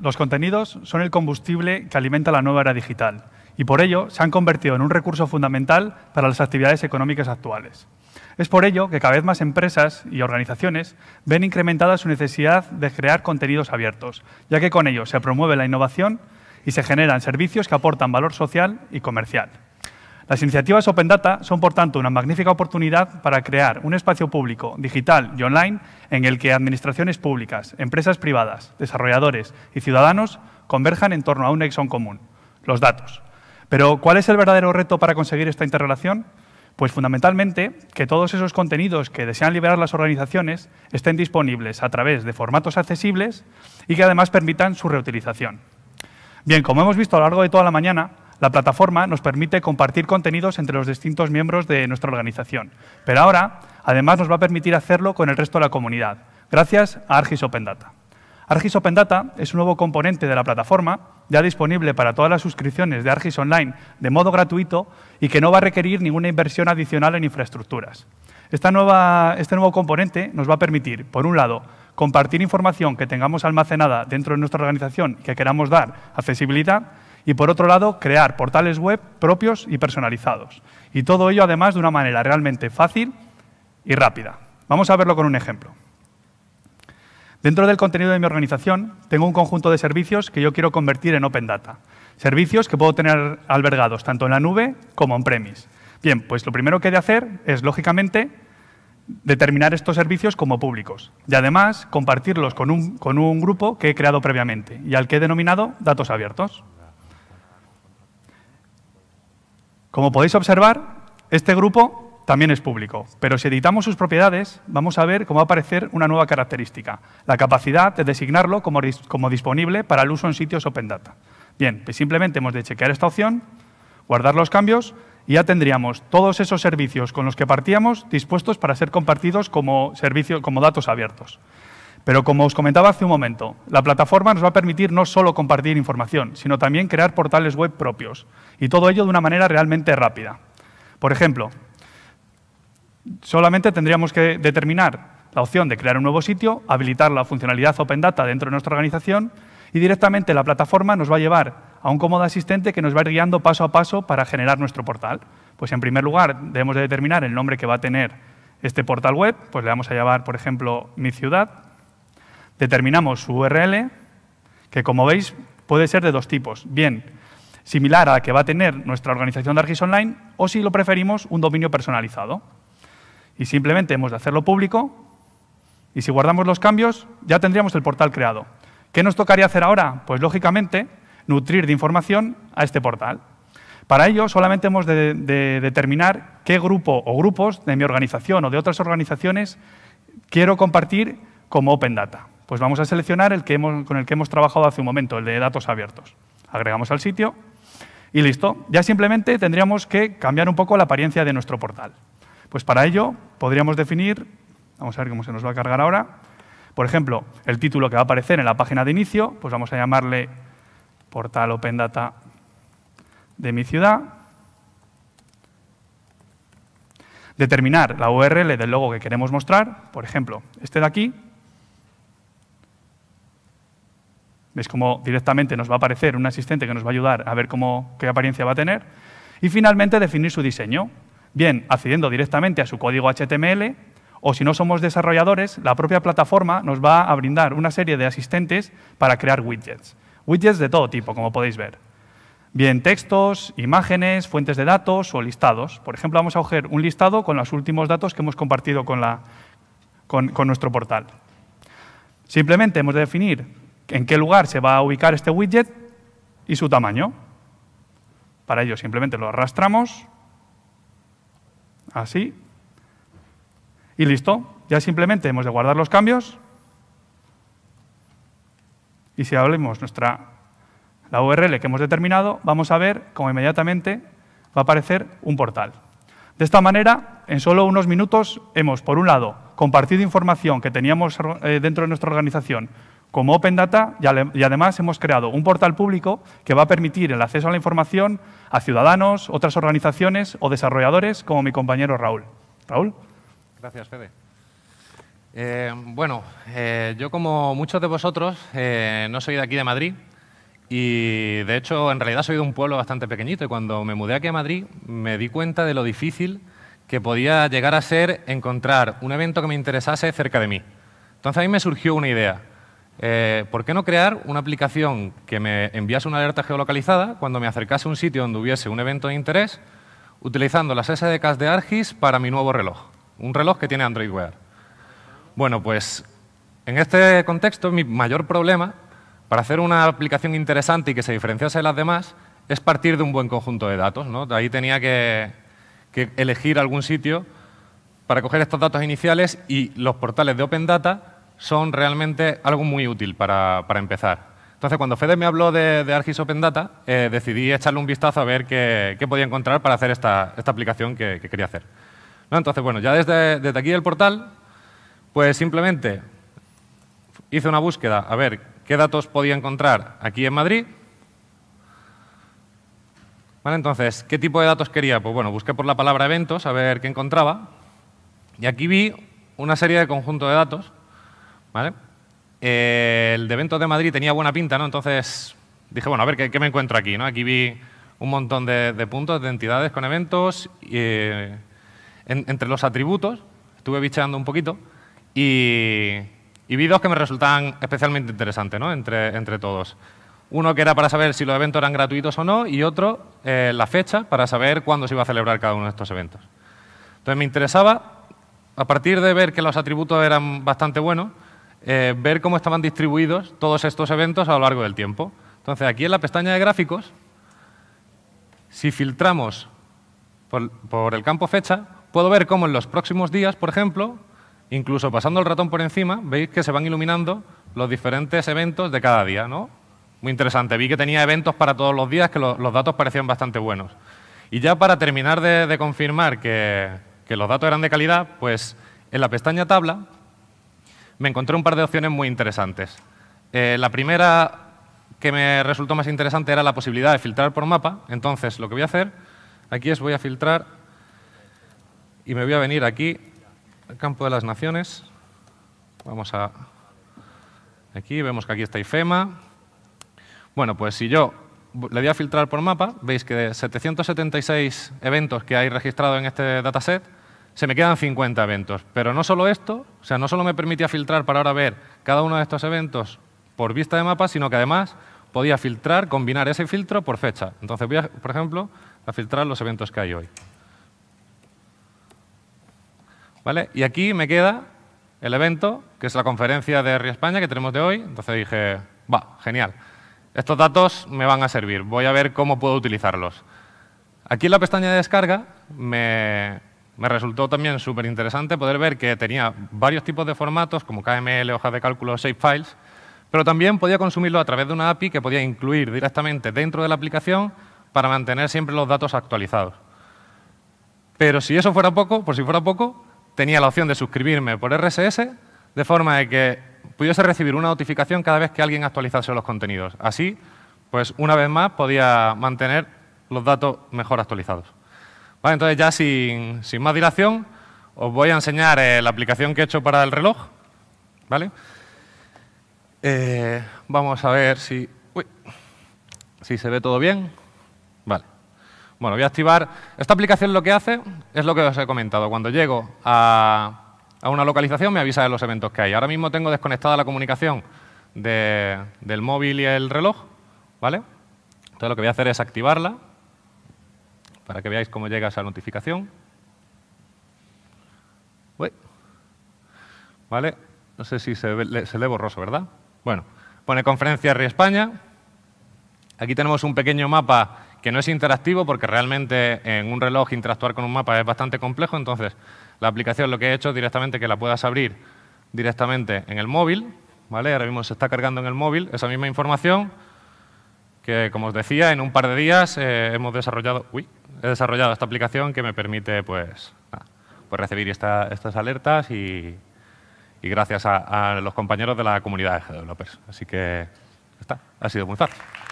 Los contenidos son el combustible que alimenta la nueva era digital y por ello se han convertido en un recurso fundamental para las actividades económicas actuales. Es por ello que cada vez más empresas y organizaciones ven incrementada su necesidad de crear contenidos abiertos, ya que con ello se promueve la innovación y se generan servicios que aportan valor social y comercial. Las iniciativas Open Data son, por tanto, una magnífica oportunidad para crear un espacio público, digital y online en el que administraciones públicas, empresas privadas, desarrolladores y ciudadanos converjan en torno a un nexo común, los datos. Pero, ¿cuál es el verdadero reto para conseguir esta interrelación? Pues fundamentalmente que todos esos contenidos que desean liberar las organizaciones estén disponibles a través de formatos accesibles y que además permitan su reutilización. Bien, como hemos visto a lo largo de toda la mañana, la plataforma nos permite compartir contenidos entre los distintos miembros de nuestra organización, pero ahora además nos va a permitir hacerlo con el resto de la comunidad, gracias a Argis Open Data. Argis Open Data es un nuevo componente de la plataforma, ya disponible para todas las suscripciones de Argis Online de modo gratuito y que no va a requerir ninguna inversión adicional en infraestructuras. este nuevo componente nos va a permitir, por un lado, compartir información que tengamos almacenada dentro de nuestra organización y que queramos dar accesibilidad y por otro lado, crear portales web propios y personalizados. Y todo ello, además, de una manera realmente fácil y rápida. Vamos a verlo con un ejemplo. Dentro del contenido de mi organización, tengo un conjunto de servicios que yo quiero convertir en Open Data. Servicios que puedo tener albergados tanto en la nube como en premis Bien, pues lo primero que he de hacer es, lógicamente, determinar estos servicios como públicos y además compartirlos con un, con un grupo que he creado previamente y al que he denominado datos abiertos. Como podéis observar, este grupo también es público, pero si editamos sus propiedades, vamos a ver cómo va a aparecer una nueva característica, la capacidad de designarlo como, como disponible para el uso en sitios Open Data. Bien, pues simplemente hemos de chequear esta opción, guardar los cambios y ya tendríamos todos esos servicios con los que partíamos dispuestos para ser compartidos como, como datos abiertos. Pero como os comentaba hace un momento, la plataforma nos va a permitir no solo compartir información, sino también crear portales web propios, y todo ello de una manera realmente rápida. Por ejemplo, solamente tendríamos que determinar la opción de crear un nuevo sitio, habilitar la funcionalidad Open Data dentro de nuestra organización y directamente la plataforma nos va a llevar a un cómodo asistente que nos va ir guiando paso a paso para generar nuestro portal. Pues en primer lugar, debemos determinar el nombre que va a tener este portal web, pues le vamos a llamar, por ejemplo, mi ciudad, Determinamos su URL, que como veis puede ser de dos tipos. Bien, similar a la que va a tener nuestra organización de Argis Online, o si lo preferimos, un dominio personalizado. Y simplemente hemos de hacerlo público, y si guardamos los cambios, ya tendríamos el portal creado. ¿Qué nos tocaría hacer ahora? Pues, lógicamente, nutrir de información a este portal. Para ello, solamente hemos de determinar qué grupo o grupos de mi organización o de otras organizaciones quiero compartir como Open Data. Pues vamos a seleccionar el que con el que hemos trabajado hace un momento, el de datos abiertos. Agregamos al sitio y listo. Ya simplemente tendríamos que cambiar un poco la apariencia de nuestro portal. Pues para ello podríamos definir, vamos a ver cómo se nos va a cargar ahora, por ejemplo, el título que va a aparecer en la página de inicio, pues vamos a llamarle portal Open Data de mi ciudad. Determinar la URL del logo que queremos mostrar, por ejemplo, este de aquí, Ves cómo directamente nos va a aparecer un asistente que nos va a ayudar a ver qué apariencia va a tener. Y finalmente definir su diseño, bien accediendo directamente a su código HTML o si no somos desarrolladores, la propia plataforma nos va a brindar una serie de asistentes para crear widgets. Widgets de todo tipo, como podéis ver. Bien textos, imágenes, fuentes de datos o listados. Por ejemplo, vamos a coger un listado con los últimos datos que hemos compartido con, con nuestro portal. Simplemente hemos de definir en qué lugar se va a ubicar este widget y su tamaño. Para ello simplemente lo arrastramos, así, y listo. Ya simplemente hemos de guardar los cambios. Y si hablemos nuestra, la URL que hemos determinado, vamos a ver cómo inmediatamente va a aparecer un portal. De esta manera, en solo unos minutos hemos, por un lado, compartido información que teníamos eh, dentro de nuestra organización como Open Data y, además hemos creado un portal público que va a permitir el acceso a la información a ciudadanos, otras organizaciones o desarrolladores como mi compañero Raúl. Raúl. Gracias, Fede. Eh, bueno, eh, yo como muchos de vosotros eh, no soy de aquí de Madrid y de hecho en realidad soy de un pueblo bastante pequeñito y cuando me mudé aquí a Madrid me di cuenta de lo difícil que podía llegar a ser encontrar un evento que me interesase cerca de mí. Entonces a mí me surgió una idea. Eh, ¿por qué no crear una aplicación que me enviase una alerta geolocalizada cuando me acercase a un sitio donde hubiese un evento de interés utilizando las SDKs de ARGIS para mi nuevo reloj? Un reloj que tiene Android Wear. Bueno, pues en este contexto mi mayor problema para hacer una aplicación interesante y que se diferenciase de las demás es partir de un buen conjunto de datos. De ahí tenía que, que elegir algún sitio para coger estos datos iniciales y los portales de Open Data son realmente algo muy útil para, empezar. Entonces, cuando Fede me habló de, de Argis Open Data, eh, decidí echarle un vistazo a ver qué, podía encontrar para hacer esta, aplicación que, quería hacer. Entonces, bueno, ya desde, aquí el portal, pues simplemente hice una búsqueda a ver qué datos podía encontrar aquí en Madrid. Vale, entonces, ¿qué tipo de datos quería? Pues bueno, busqué por la palabra eventos a ver qué encontraba. Y aquí vi una serie de conjuntos de datos ¿Vale? Eh, el de eventos de Madrid tenía buena pinta, ¿no? Entonces dije, bueno, a ver, ¿qué, me encuentro aquí? ¿no? Aquí vi un montón de, puntos, de entidades con eventos. Eh, entre los atributos, estuve bicheando un poquito y, vi dos que me resultaban especialmente interesantes, ¿no? Entre, entre todos. Uno que era para saber si los eventos eran gratuitos o no y otro, eh, la fecha, para saber cuándo se iba a celebrar cada uno de estos eventos. Entonces me interesaba, a partir de ver que los atributos eran bastante buenos, eh, ver cómo estaban distribuidos todos estos eventos a lo largo del tiempo. Entonces, aquí en la pestaña de gráficos, si filtramos por, el campo fecha, puedo ver cómo en los próximos días, por ejemplo, incluso pasando el ratón por encima, veis que se van iluminando los diferentes eventos de cada día. ¿no? Muy interesante. Vi que tenía eventos para todos los días, que los datos parecían bastante buenos. Y ya para terminar de, confirmar que, los datos eran de calidad, pues en la pestaña tabla me encontré un par de opciones muy interesantes. Eh, la primera que me resultó más interesante era la posibilidad de filtrar por mapa. Entonces, lo que voy a hacer aquí es voy a filtrar y me voy a venir aquí al campo de las naciones. Vamos a... Aquí vemos que aquí está IFEMA. Bueno, pues si yo le di a filtrar por mapa, veis que de 776 eventos que hay registrados en este dataset, se me quedan 50 eventos. Pero no solo esto, o sea, no solo me permitía filtrar para ahora ver cada uno de estos eventos por vista de mapa, sino que además podía filtrar, combinar ese filtro por fecha. Entonces voy, por ejemplo, a filtrar los eventos que hay hoy. ¿Vale? Y aquí me queda el evento, que es la conferencia de RI España que tenemos de hoy. Entonces dije, va, genial. Estos datos me van a servir. Voy a ver cómo puedo utilizarlos. Aquí en la pestaña de descarga me, me resultó también súper interesante poder ver que tenía varios tipos de formatos, como KML, hojas de cálculo, shapefiles, pero también podía consumirlo a través de una API que podía incluir directamente dentro de la aplicación para mantener siempre los datos actualizados. Pero si eso fuera poco, por si fuera poco, tenía la opción de suscribirme por RSS, de forma de que pudiese recibir una notificación cada vez que alguien actualizase los contenidos. Así, pues una vez más, podía mantener los datos mejor actualizados. Vale, entonces ya sin, más dilación os voy a enseñar eh, la aplicación que he hecho para el reloj. ¿Vale? Eh, vamos a ver si, si se ve todo bien. Vale. Bueno, voy a activar. Esta aplicación lo que hace es lo que os he comentado. Cuando llego a, una localización me avisa de los eventos que hay. Ahora mismo tengo desconectada la comunicación del móvil y el reloj. ¿Vale? Entonces lo que voy a hacer es activarla para que veáis cómo llega esa notificación. ¿Vale? No sé si se, ve, lee borroso, ¿verdad? Bueno, pone conferencia RI España. Aquí tenemos un pequeño mapa que no es interactivo porque realmente en un reloj interactuar con un mapa es bastante complejo, entonces la aplicación lo que he hecho es directamente que la puedas abrir directamente en el móvil, ¿vale? Ahora mismo se está cargando en el móvil esa misma información que, como os decía, en un par de días eh, hemos desarrollado... Uy, he desarrollado esta aplicación que me permite pues, ah, pues recibir estas alertas y, gracias a, los compañeros de la comunidad de developers. Así que está, ha sido muy fácil.